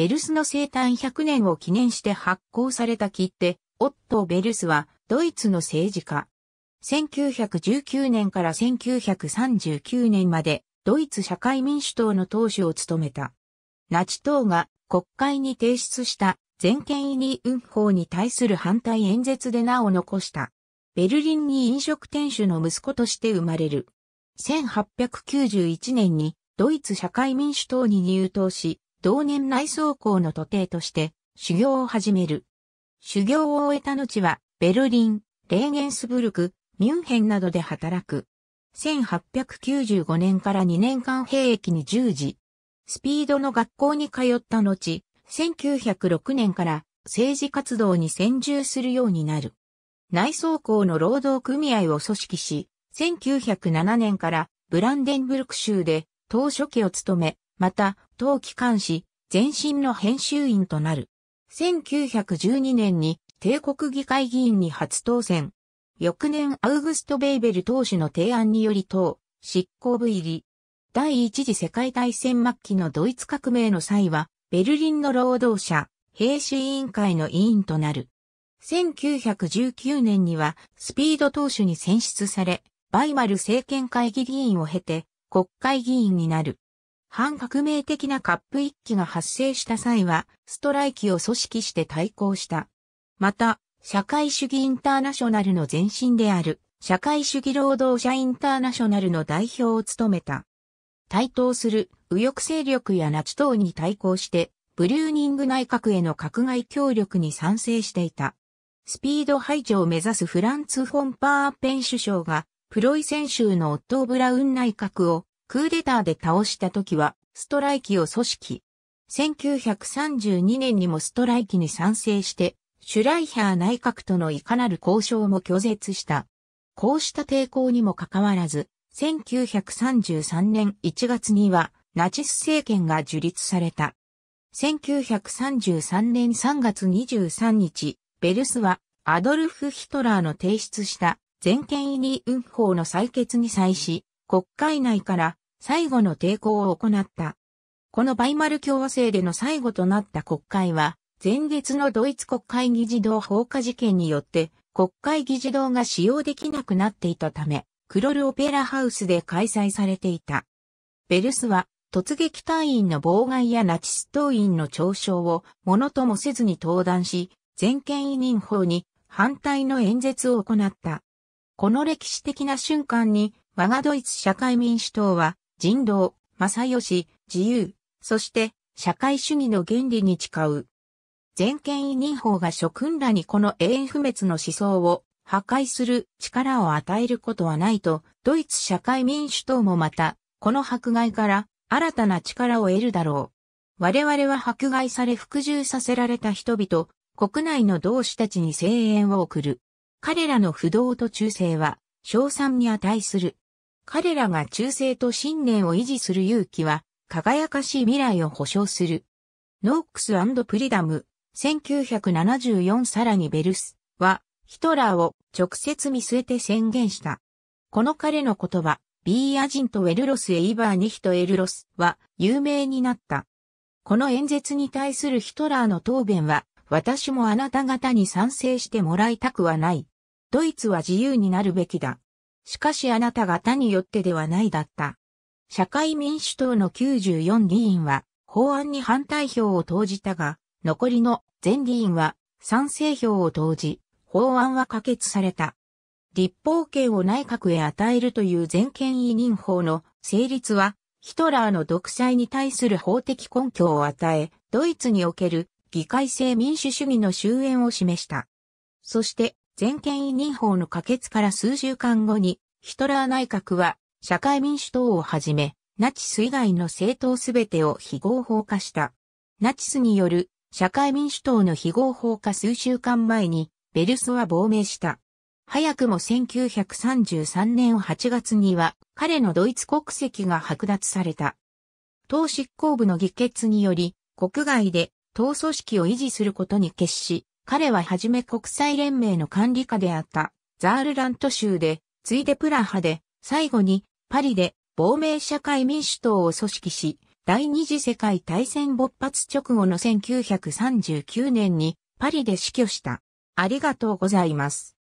ベルスの生誕100年を記念して発行された切手、オットー・ベルスはドイツの政治家。1919年から1939年までドイツ社会民主党の党首を務めた。ナチ党が国会に提出した全権入り運法に対する反対演説で名を残した。ベルリンに飲食店主の息子として生まれる。1891年にドイツ社会民主党に入党し、同年内装工の徒弟として修行を始める。修行を終えた後は、ベルリン、レーゲンスブルク、ミュンヘンなどで働く。1895年から2年間兵役に従事。スピードの学校に通った後、1906年から政治活動に専従するようになる。内装工の労働組合を組織し、1907年からブランデンブルク州で当初期を務め、また、当機関紙、前身の編集員となる。1912年に帝国議会議員に初当選。翌年アウグスト・ベイベル党首の提案により党、執行部入り。第一次世界大戦末期のドイツ革命の際は、ベルリンの労働者、兵士委員会の委員となる。1919年には、スピード党首に選出され、バイマル政権会議議員を経て、国会議員になる。反革命的なカップ一揆が発生した際は、ストライキを組織して対抗した。また、社会主義インターナショナルの前身である、社会主義労働者インターナショナルの代表を務めた。対等する右翼勢力やナチ党に対抗して、ブリューニング内閣への閣外協力に賛成していた。スピード排除を目指すフランツ・フォン・パーペン首相が、プロイセン州のオットー・ブラウン内閣をクーデターで倒した時は、ストライキを組織。1932年にもストライキに賛成して、シュライヒャー内閣とのいかなる交渉も拒絶した。こうした抵抗にもかかわらず、1933年1月にはナチス政権が樹立された。1933年3月23日、ベルスはアドルフ・ヒトラーの提出した全権委任運法の採決に際し、国会内から最後の抵抗を行った。このバイマル共和制での最後となった国会は、前月のドイツ国会議事堂放火事件によって国会議事堂が使用できなくなっていたため、クロルオペラハウスで開催されていた。ベルスは突撃隊員の妨害やナチス党員の嘲笑をものともせずに登壇し、全権委任法に反対の演説を行った。この歴史的な瞬間に我がドイツ社会民主党は人道、正義、自由、そして社会主義の原理に誓う。全権委任法が諸君らにこの永遠不滅の思想を破壊する力を与えることはないと、ドイツ社会民主党もまた、この迫害から新たな力を得るだろう。我々は迫害され服従させられた人々、国内の同志たちに声援を送る。彼らの不動と忠誠は、賞賛に値する。彼らが忠誠と信念を維持する勇気は、輝かしい未来を保証する。ノークスプリダム、1974さらにベルスは、ヒトラーを直接見据えて宣言した。この彼の言葉、ビーアジンとウェルロスエイバーニヒトエルロスは有名になった。この演説に対するヒトラーの答弁は、私もあなた方に賛成してもらいたくはない。ドイツは自由になるべきだ。しかしあなたが他によってではないだった。社会民主党の94議員は法案に反対票を投じたが、残りの全議員は賛成票を投じ、法案は可決された。立法権を内閣へ与えるという全権委任法の成立は、ヒトラーの独裁に対する法的根拠を与え、ドイツにおける議会制民主主義の終焉を示した。そして、全権委任法の可決から数週間後に、ヒトラー内閣は、社会民主党をはじめ、ナチス以外の政党すべてを非合法化した。ナチスによる社会民主党の非合法化数週間前に、ベルソは亡命した。早くも1933年8月には、彼のドイツ国籍が剥奪された。党執行部の議決により、国外で党組織を維持することに決し、彼ははじめ国際連盟の管理下であったザールラント州で、次いでプラハで、最後にパリで亡命社会民主党を組織し、第二次世界大戦勃発直後の1939年にパリで死去した。ありがとうございます。